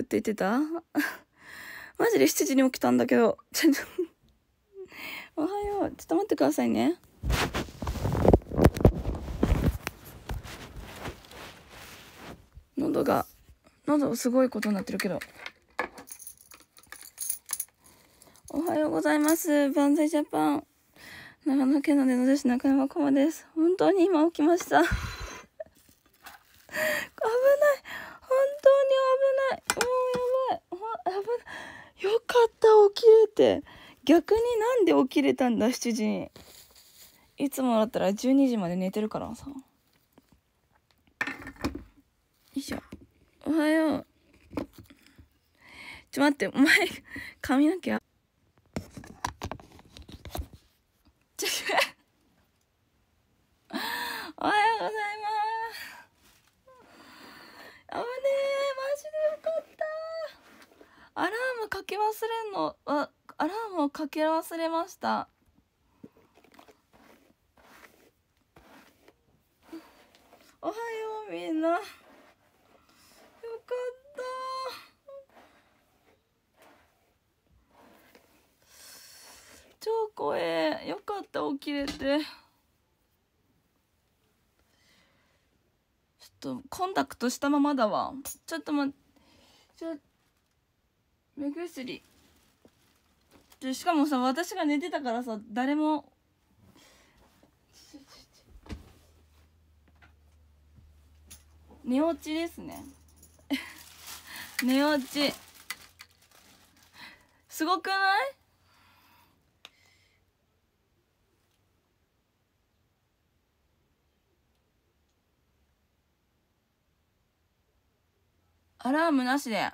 って言ってた マジで7時に起きたんだけど。ちょっとおはよう。ちょっと待ってくださいね。喉が、喉すごいことになってるけど。おはようございます。万歳ジャパン。長野県の根女子中山駒です。本当に今起きました 危ない。いもうやばい危ないよかった起きれて逆になんで起きれたんだ7時にいつもだったら12時まで寝てるからさよいしょおはようちょ待ってお前髪の毛ちょれんのあアラームをかけ忘れましたおはようみんなよかった超怖えよかった起きれてちょっとコンタクトしたままだわちょっと待ってちょ目薬でしかもさ私が寝てたからさ誰も寝落ちですね 寝落ちすごくないアラームなしで。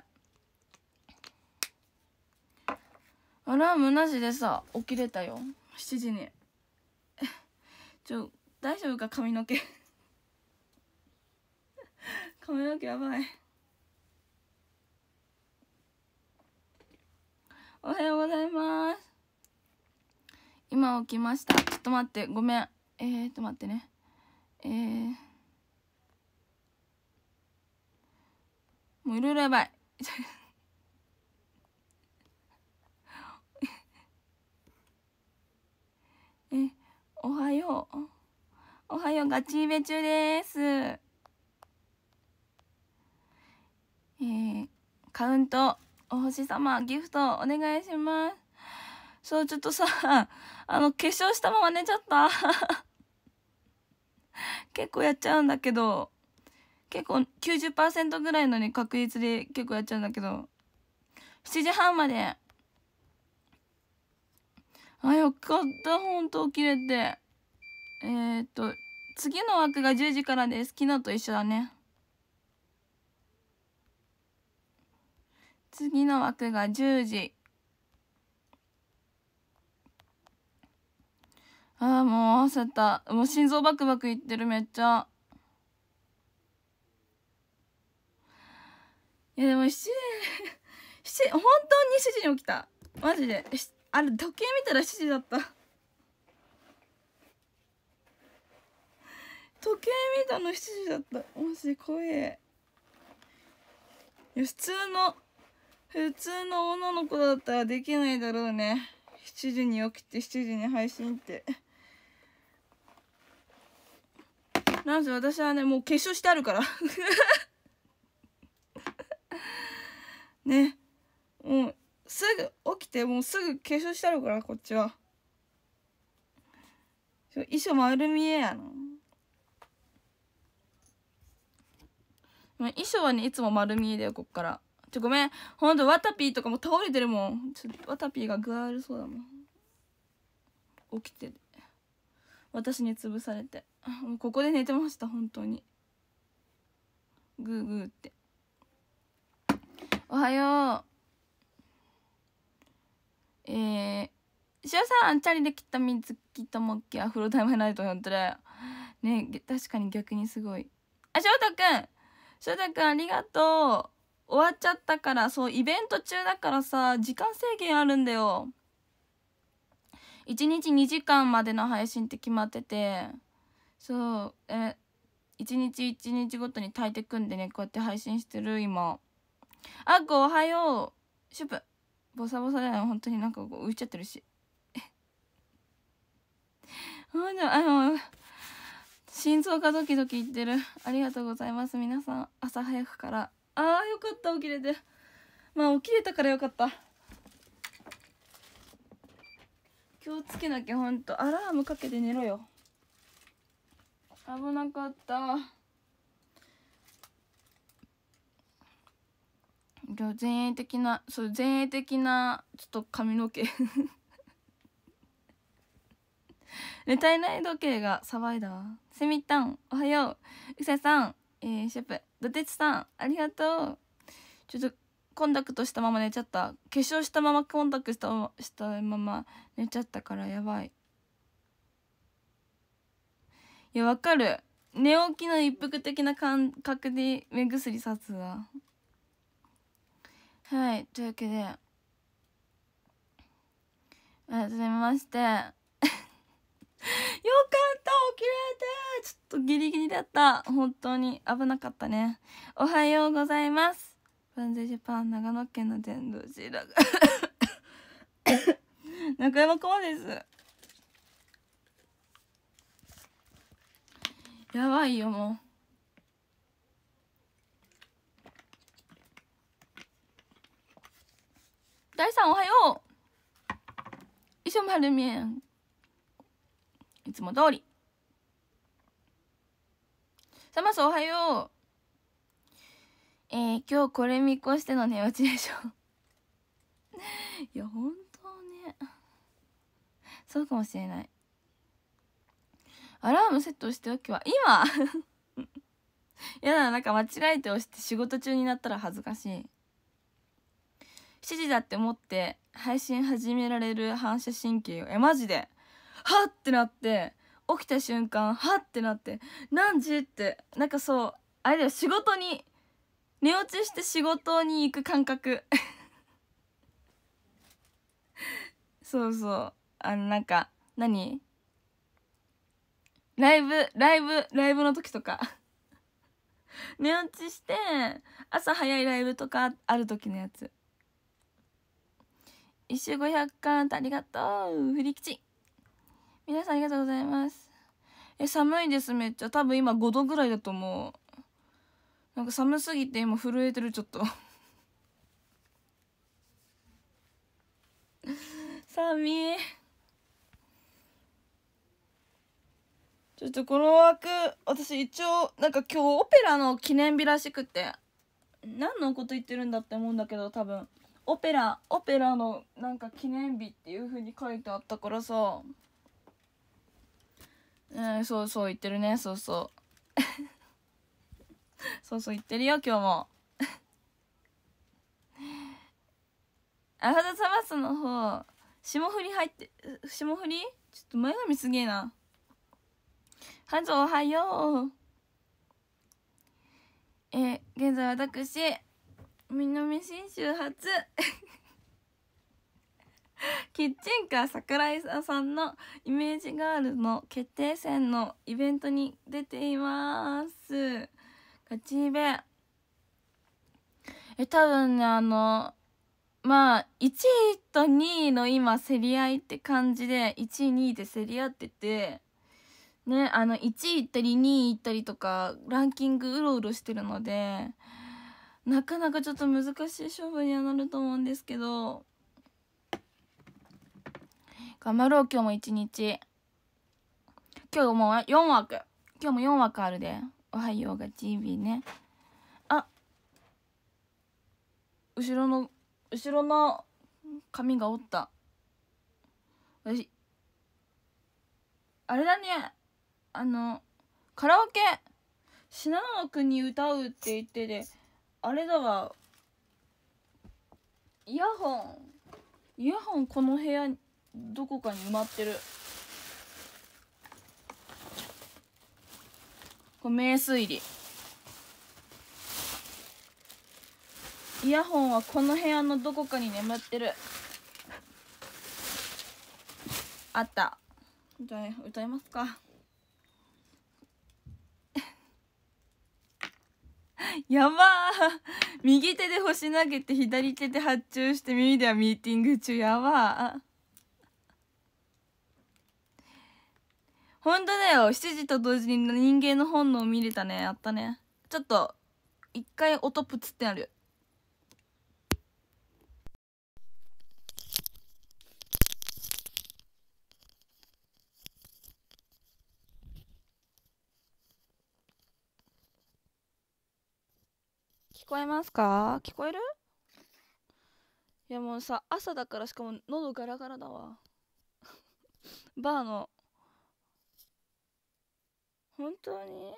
アラームなしでさ起きれたよ7時に ちょ大丈夫か髪の毛 髪の毛やばいおはようございます今起きましたちょっと待ってごめんえー、っと待ってねえー、もういろいろやばいおはよう。おはよう、ガチイベ中です。えー、カウント、お星様、ギフト、お願いします。そう、ちょっとさ、あの、化粧したまま寝ちゃった。結構やっちゃうんだけど、結構90%ぐらいのに確率で結構やっちゃうんだけど、7時半まであ、よかった。ほんと、起きれて。えー、っと、次の枠が10時からです。昨日と一緒だね。次の枠が10時。ああ、もう焦った。もう心臓バクバクいってる、めっちゃ。いや、でも7時、7、本当に7時に起きた。マジで。あれ時計見たら7時だった時計見たの7時だったもし怖えいや普通の普通の女の子だったらできないだろうね7時に起きて7時に配信ってなんせ私はねもう決勝してあるから ねもうすぐ起きてもうすぐ化粧したるからこっちは衣装丸見えやな衣装はねいつも丸見えだよこっからちょごめんほんとワタピーとかも倒れてるもんちょワタピーが具合悪そうだもん起きて私に潰されてもうここで寝てました本当にグーグーっておはようえー、塩さん、チャリで切った水木っけ。アフロタイムナイト、ほんとだよ。ね、確かに逆にすごい。あ、翔太くん翔太くんありがとう終わっちゃったから、そう、イベント中だからさ、時間制限あるんだよ。1日2時間までの配信って決まってて、そう、え、1日1日ごとに炊いてくんでね、こうやって配信してる、今。あっこ、おはよう。シュプ。ボサボサだよ本当になんか浮いちゃってるしほんゃ、あの心臓がドキドキいってるありがとうございます皆さん朝早くからああよかった起きれてまあ起きれたからよかった気をつけなきゃほんとアラームかけて寝ろよ危なかった前衛的なそう前衛的なちょっと髪の毛いない時計が騒いだわセミタンおはよううささん、えー、シェプどてつさんありがとうちょっとコンタクトしたまま寝ちゃった化粧したままコンタクトしたましたまま寝ちゃったからやばいいやわかる寝起きの一服的な感覚で目薬さすわはい、というわけで、改めまして、よかった起きれてちょっとギリギリだった本当に危なかったね。おはようございます万全ジャパン長野県の伝道師ら中山コマです。やばいよ、もう。大さんおはよういしょまるみんいつも通りさまスおはようえー、今日これ見越しての寝落ちでしょ いや本当ねそうかもしれないアラームセットしておけば今やだ なんか間違えて押して仕事中になったら恥ずかしい指示だって思って配信始められる反射神経をえマジではっってなって起きた瞬間はってなって何時ってなんかそうあれだよ仕事に寝落ちして仕事に行く感覚 そうそうあのなんか何ライブライブライブの時とか 寝落ちして朝早いライブとかある時のやつ一周カウントありがとう振り吉皆さんありがとうございますえ寒いですめっちゃ多分今5度ぐらいだと思うなんか寒すぎて今震えてるちょっと 寒いちょっとこの枠私一応なんか今日オペラの記念日らしくて何のこと言ってるんだって思うんだけど多分オペラオペラのなんか記念日っていうふうに書いてあったからさ、うん、そうそう言ってるねそうそう そうそう言ってるよ今日もあ肌 サマスの方霜降り入って霜降りちょっと前髪すげえなハズおはようえ現在私南信州初 キッチンカー桜井さんのイメージガールの決定戦のイベントに出ていますガチイベえ多分ねあのまあ1位と2位の今競り合いって感じで1位2位で競り合っててねあの1位行ったり2位行ったりとかランキングうろうろしてるのでなかなかちょっと難しい勝負にはなると思うんですけど頑張ろう今日も一日今日も4枠今日も4枠あるで「おはよう」がビーねあ後ろの後ろの髪がおった私あれだねあのカラオケ信濃くんに歌うって言ってであれだわイヤホンイヤホンこの部屋どこかに埋まってるこれ名推理イヤホンはこの部屋のどこかに眠ってるあったじゃあ歌いますか やば右手で星投げて左手で発注して耳ではミーティング中やば本当だよ7時と同時に人間の本能見れたねやったねちょっと一回音プツってなるこえますか聞こえるいやもうさ朝だからしかも喉ガラガラだわ バーの本当に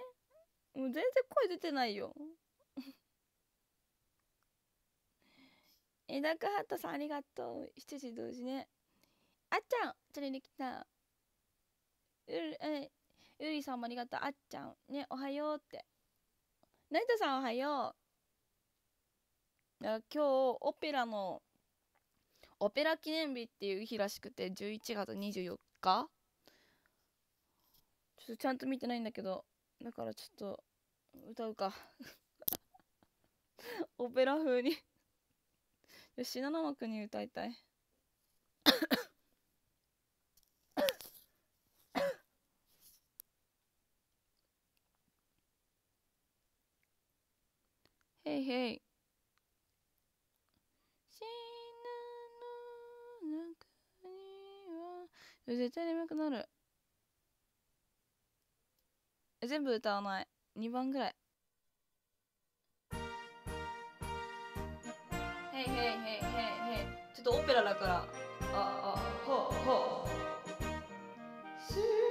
もう全然声出てないよ えだかはとさんありがとう7時同時ねあっちゃん連れに来たうえゆりさんもありがとうあっちゃんねおはようって成田さんおはよう今日オペラのオペラ記念日っていう日らしくて11月24日ちょっとちゃんと見てないんだけどだからちょっと歌うか オペラ風に吉永ま君に歌いたい Hey, hey. え絶対眠くなるえ全部歌わない2番ぐらい「へいへいへいへいへい」ちょっとオペラだからああほうほう「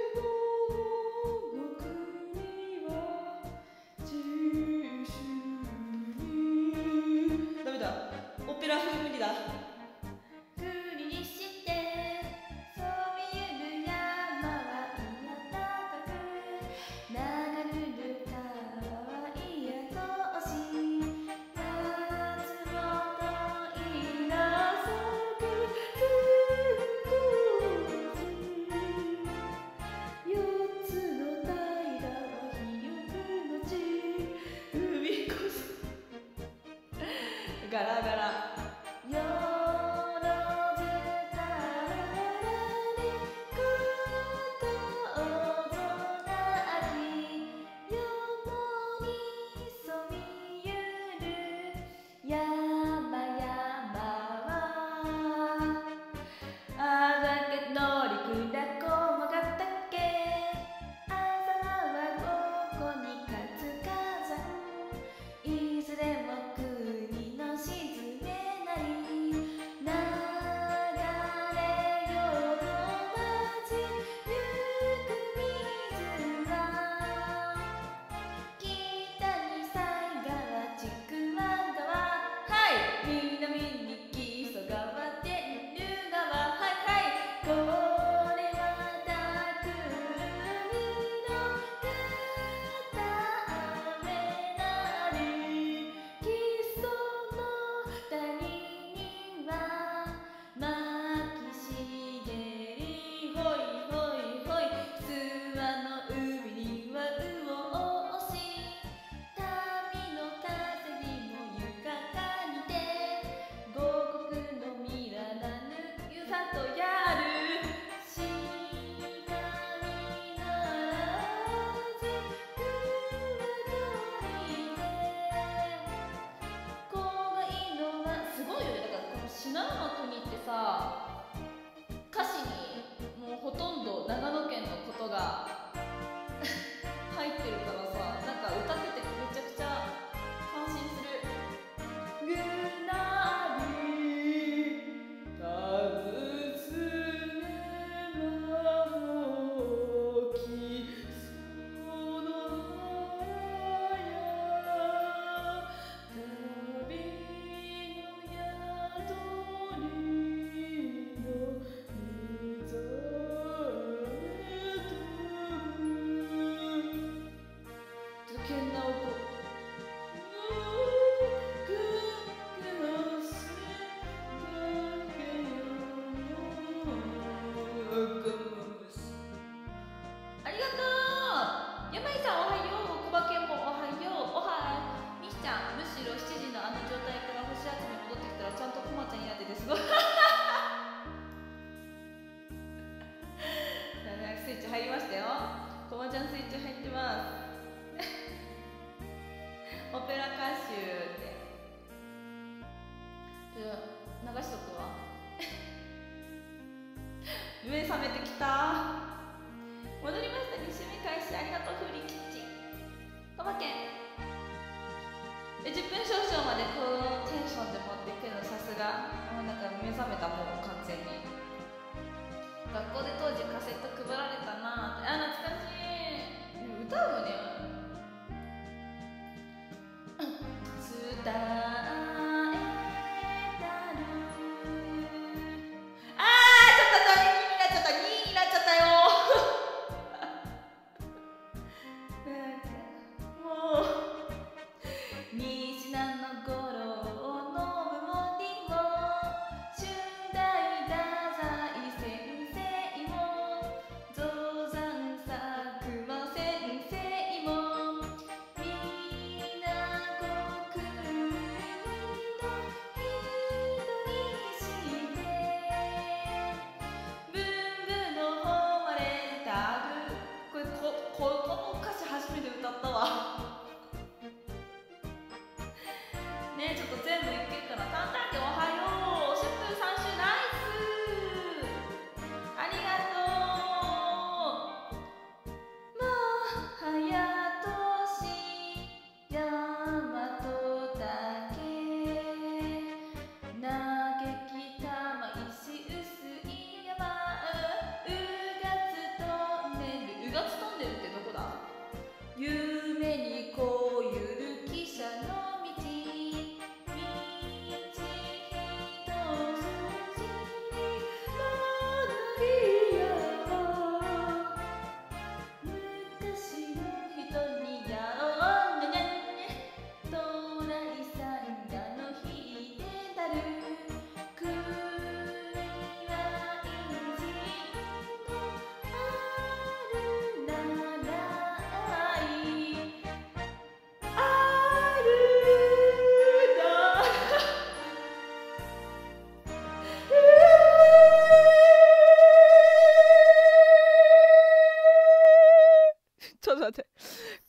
ちょっと待って。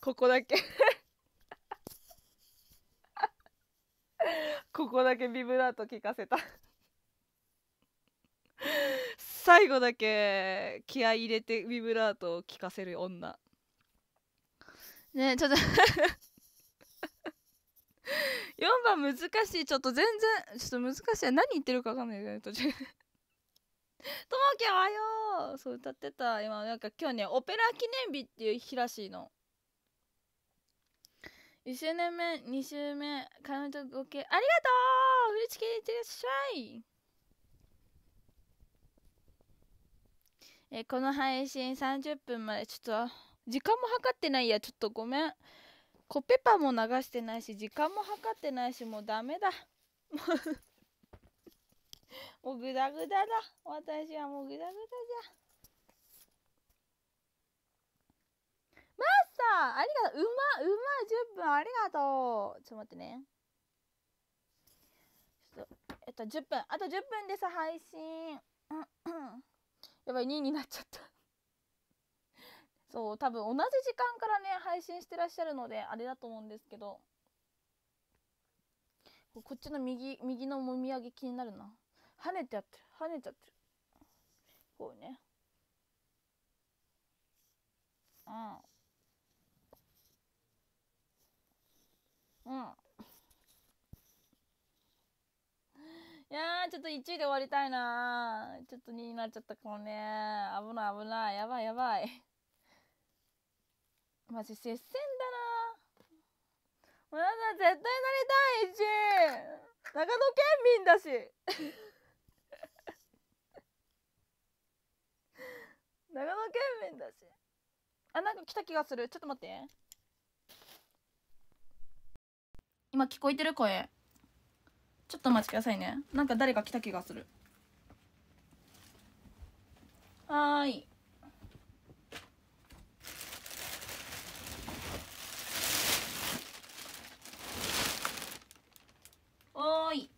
ここだけ ここだけビブラート聞かせた最後だけ気合い入れてビブラートを聞かせる女。ねえ、ちょっと4 番難しい。ちょっと全然、ちょっと難しい。何言ってるかわかんないけど、ね、途中。ともきおはようそう歌ってた今なんか今日ねオペラ記念日っていう日らしいの1周年目2周目彼女合計ありがとう振り付けいってらっしゃいえこの配信30分までちょっと時間も計ってないやちょっとごめんコペパも流してないし時間も計ってないしもうダメだもう もうグダグダだ。私はもうグダグダじゃ。マスターありがとう。うま、うま、10分ありがとう。ちょっと待ってね。ちょっと、えっと、10分。あと10分です、配信。やばい、2位になっちゃったそう、多分同じ時間からね、配信してらっしゃるので、あれだと思うんですけど。こっちの右、右のもみあげ気になるな。跳ねちゃって跳ねちゃってるこうねうんうんいやちょっと1位で終わりたいなちょっと2位になっちゃったかもね危ない危ないやばいやばいマジ接戦だなもうだ絶対なりたい1位長野県民だし長野県民だしあなんか来た気がするちょっと待って今聞こえてる声ちょっとお待ちくださいねなんか誰か来た気がするはーいおーい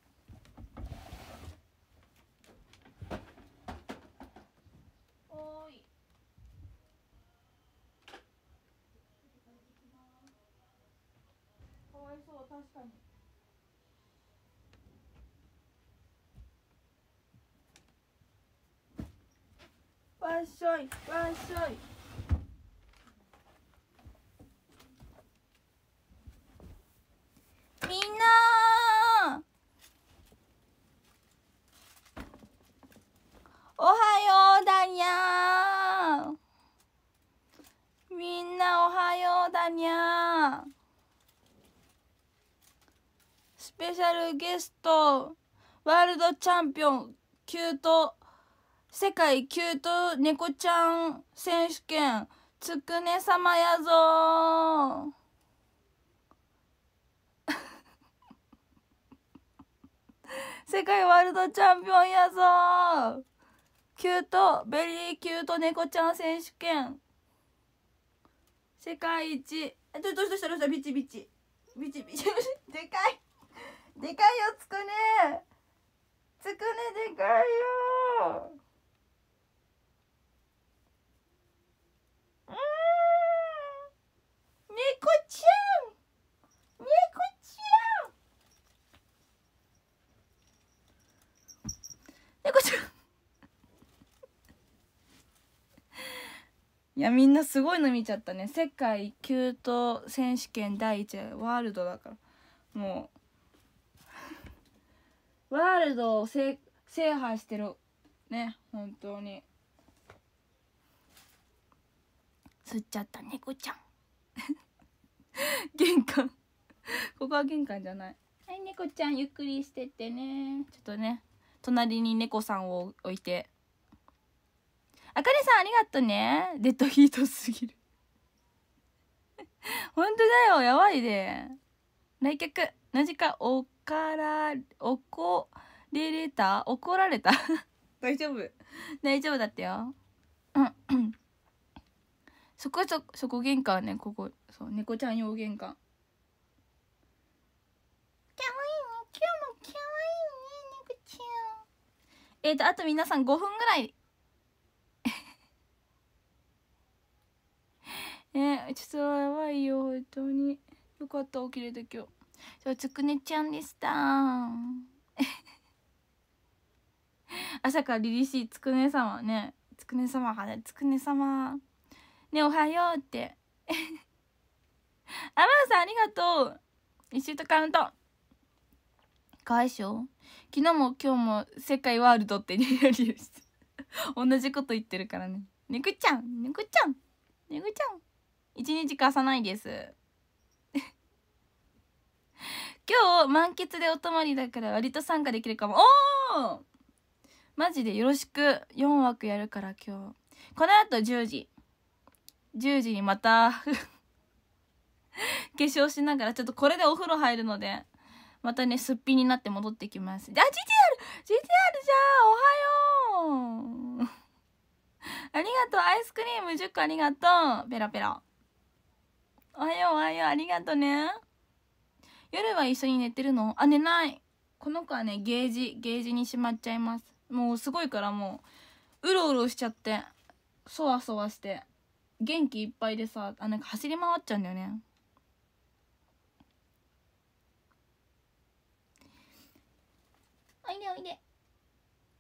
っしょいわっしょいみんなおはようだにゃみんなおはようだにゃスペシャルゲストワールドチャンピオンキュート世界キュート猫ちゃん選手権つくね様やぞ 世界ワールドチャンピオンやぞキュートベリーキュート猫ちゃん選手権世界一えどうしたどうしたどうしたビチビチビチビチ でかいでかいよつくねつくねでかいよ猫ちゃん猫ちゃん猫ちゃんいやみんなすごいの見ちゃったね世界急騰選手権第一ワールドだからもうワールドを制覇してるね本当に吸っちゃった猫ちゃん 玄関ここは玄関じゃないはい猫ちゃんゆっくりしてってねちょっとね隣に猫さんを置いてあかりさんありがとねデッドヒートすぎるほんとだよやばいで来客なじかおからおれれた怒られた 大丈夫大丈夫だったようんそこそそこ玄関ねここそう猫ちゃん用玄関かわいいね今日もかわいいね猫ちゃんえっ、ー、とあと皆さん5分ぐらいえー、ちょっとやばいよ本当によかった起きれた今日そうつくねちゃんでした朝から凛々しいつくね様ねつくね様はねつくね様ねおはようって あまさんありがとう一週とカウントかわいしょ昨日も今日も「世界ワールド」ってリアリして同じこと言ってるからねねぐちゃんねぐちゃんねぐちゃん一日貸さないです 今日満喫でお泊まりだから割と参加できるかもおおマジでよろしく4枠やるから今日このあと10時10時にまた 化粧しながらちょっとこれでお風呂入るのでまたねすっぴんになって戻ってきますあ GTR! GTR じゃあおはようありがとうアイスクリーム10個ありがとうペラペラおはようおはようありがとうね夜は一緒に寝てるのあ寝ないこの子はねゲージゲージにしまっちゃいますもうすごいからもううろうろしちゃってそわそわして元気いっぱいでさあなんか走り回っちゃうんだよねおいでおいであ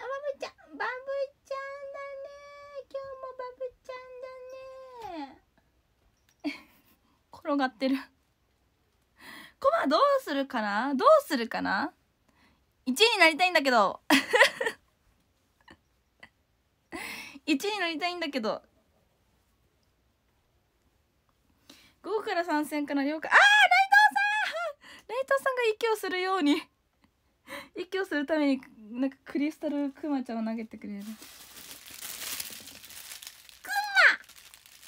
バブちゃんバブちゃんだね今日もバブちゃんだね 転がってるコマどうするかなどうするかな1位になりたいんだけど1 位になりたいんだけど5から参戦かな了解ああ内藤さん内藤さんが息をするように息を するためになんかクリスタルクマちゃんを投げてくれるク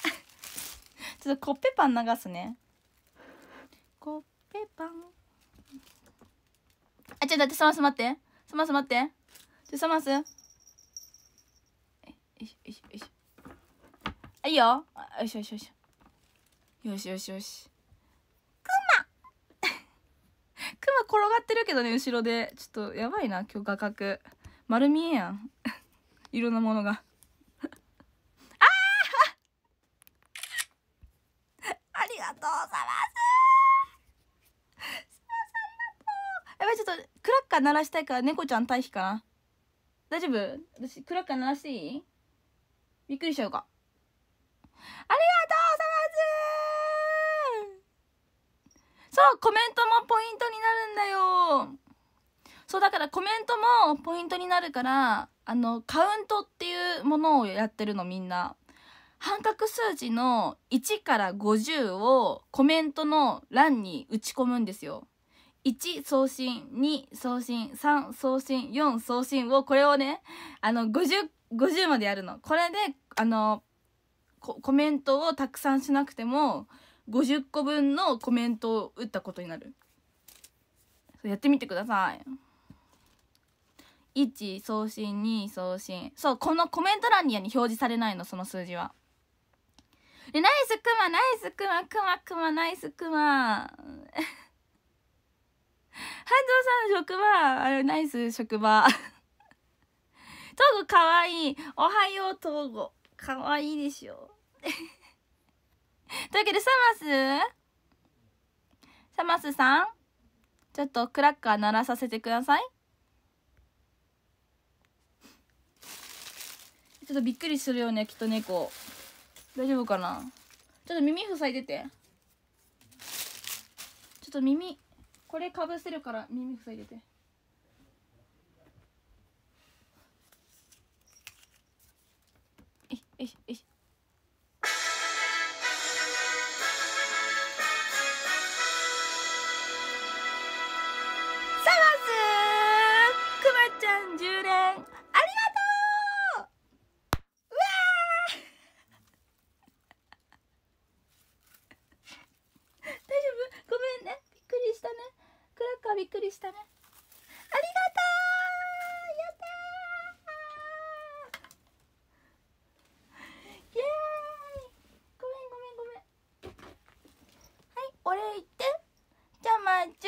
マ ちょっとコッペパン流すねコッペパンあちょっと待ってすます待ってすます待ってちょすますよいしょよいしょあいいよよいしょよいしょよしよしよしクマクマ転がってるけどね後ろでちょっとやばいな今日画角丸見えやん いろんなものが あ ありがとうございますすありがとうやばいちょっとクラッカー鳴らしたいから猫ちゃん退避かな大丈夫私クラッカー鳴らしていいびっくりしちゃうかありがとうそうコメントもポイントになるんだよそうだからコメントもポイントになるからあのカウントっていうものをやってるのみんな半角数字の1から50をコメントの欄に打ち込むんですよ1送信2送信3送信4送信をこれをねあの 50, 50までやるのこれであのコメントをたくさんしなくても50個分のコメントを打ったことになるやってみてください1送信2送信そうこのコメント欄に表示されないのその数字はでナイスクマナイスクマクマクマナイスクマ 半蔵さん職場あれナイス職場東郷かわいいおはよう東郷かわいいでしょというわけでサマスサマスさんちょっとクラッカー鳴らさせてくださいちょっとびっくりするよねきっと猫大丈夫かなちょっと耳塞いでてちょっと耳これかぶせるから耳塞いでてえいえいえゅ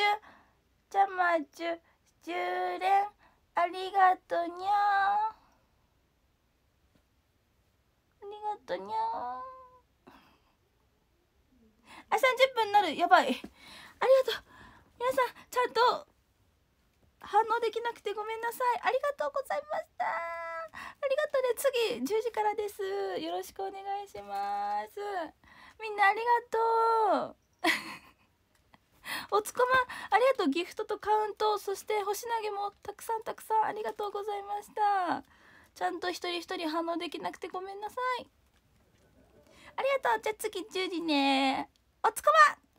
ちゃまちゅじゅうれんありがとにゃありがとにゃあ三30分になるやばいありがとう皆さんちゃんと反応できなくてごめんなさいありがとうございましたありがとうね次10時からですよろしくお願いしますみんなありがとう おつこまありがとうギフトとカウントそして星投げもたくさんたくさんありがとうございましたちゃんと一人一人反応できなくてごめんなさいありがとうじゃあ次10時ねおつこま